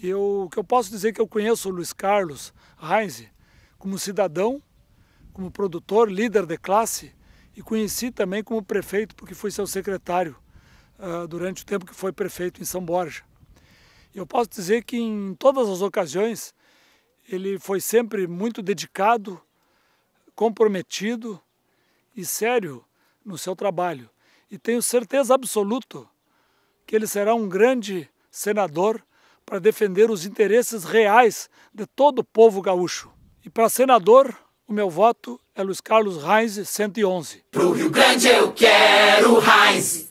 Eu, o que eu posso dizer é que eu conheço o Luiz Carlos Heinze como cidadão, como produtor, líder de classe e conheci também como prefeito, porque fui seu secretário uh, durante o tempo que foi prefeito em São Borja. Eu posso dizer que em todas as ocasiões ele foi sempre muito dedicado, comprometido e sério no seu trabalho. E tenho certeza absoluta que ele será um grande senador para defender os interesses reais de todo o povo gaúcho. E para senador, o meu voto é Luiz Carlos Reis 111. Pro Rio Grande eu quero Reis.